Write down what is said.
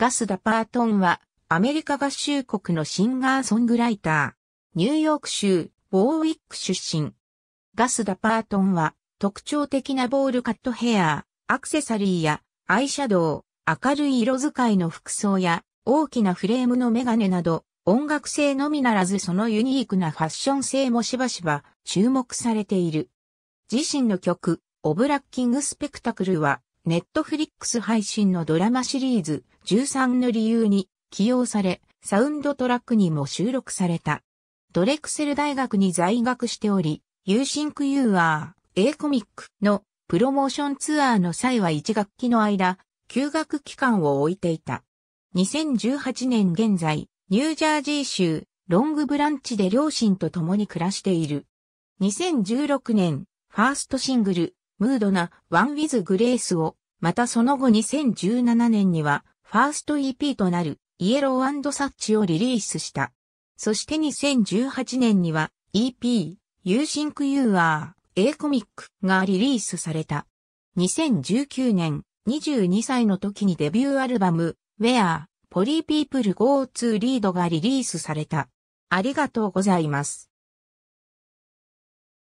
ガス・ダパートンは、アメリカ合衆国のシンガーソングライター。ニューヨーク州、ボーウィック出身。ガス・ダパートンは、特徴的なボールカットヘア、アクセサリーや、アイシャドウ、明るい色使いの服装や、大きなフレームのメガネなど、音楽性のみならずそのユニークなファッション性もしばしば注目されている。自身の曲、オブラッキングスペクタクルはネットフリックス配信のドラマシリーズ13の理由に起用され、サウンドトラックにも収録された。ドレクセル大学に在学しており、ユーシンクユーアー、A コミックのプロモーションツアーの際は1学期の間、休学期間を置いていた。2018年現在、ニュージャージー州、ロングブランチで両親と共に暮らしている。2016年、ファーストシングル、ムードなワン・ウィズ・グレースを、またその後2017年には、ファースト EP となるイエローサッチをリリースした。そして2018年には EP You Think You Are A Comic がリリースされた。2019年22歳の時にデビューアルバム Where Poly People Go to Lead がリリースされた。ありがとうございます。